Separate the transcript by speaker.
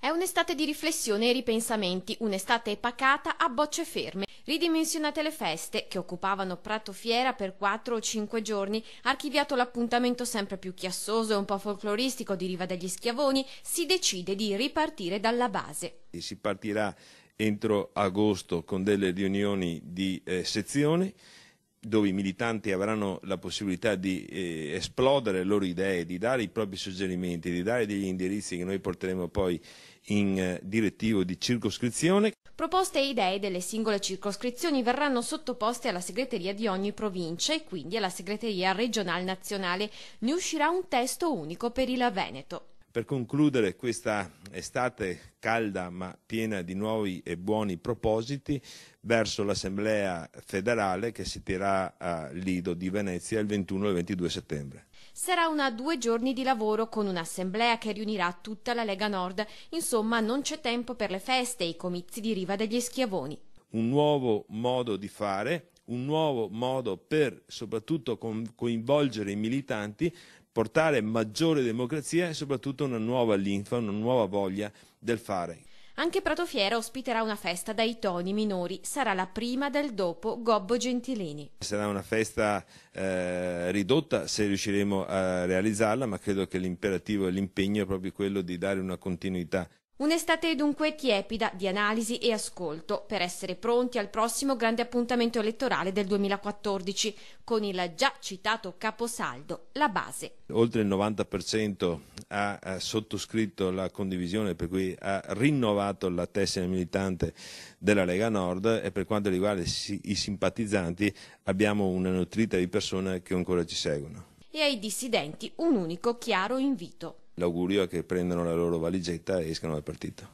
Speaker 1: È un'estate di riflessione e ripensamenti, un'estate epacata a bocce ferme. Ridimensionate le feste, che occupavano Prato Fiera per 4 o 5 giorni, archiviato l'appuntamento sempre più chiassoso e un po' folcloristico di Riva degli Schiavoni, si decide di ripartire dalla base.
Speaker 2: Si partirà entro agosto con delle riunioni di eh, sezione dove i militanti avranno la possibilità di eh, esplodere le loro idee, di dare i propri suggerimenti, di dare degli indirizzi che noi porteremo poi in eh, direttivo di circoscrizione.
Speaker 1: Proposte e idee delle singole circoscrizioni verranno sottoposte alla segreteria di ogni provincia e quindi alla segreteria regionale nazionale. Ne uscirà un testo unico per il Veneto.
Speaker 2: Per concludere questa estate calda ma piena di nuovi e buoni propositi verso l'Assemblea federale che si terrà a Lido di Venezia il 21 e 22 settembre.
Speaker 1: Sarà una due giorni di lavoro con un'assemblea che riunirà tutta la Lega Nord. Insomma, non c'è tempo per le feste e i comizi di Riva degli Schiavoni
Speaker 2: un nuovo modo di fare un nuovo modo per soprattutto coinvolgere i militanti, portare maggiore democrazia e soprattutto una nuova linfa, una nuova voglia del fare.
Speaker 1: Anche Prato Fiera ospiterà una festa dai toni minori, sarà la prima del dopo Gobbo Gentilini.
Speaker 2: Sarà una festa eh, ridotta se riusciremo a realizzarla, ma credo che l'imperativo e l'impegno è proprio quello di dare una continuità.
Speaker 1: Un'estate dunque tiepida di analisi e ascolto per essere pronti al prossimo grande appuntamento elettorale del 2014 con il già citato caposaldo, la base.
Speaker 2: Oltre il 90% ha sottoscritto la condivisione per cui ha rinnovato la tessera militante della Lega Nord e per quanto riguarda i simpatizzanti abbiamo una nutrita di persone che ancora ci seguono.
Speaker 1: E ai dissidenti un unico chiaro invito.
Speaker 2: L'augurio è che prendano la loro valigetta e escano dal partito.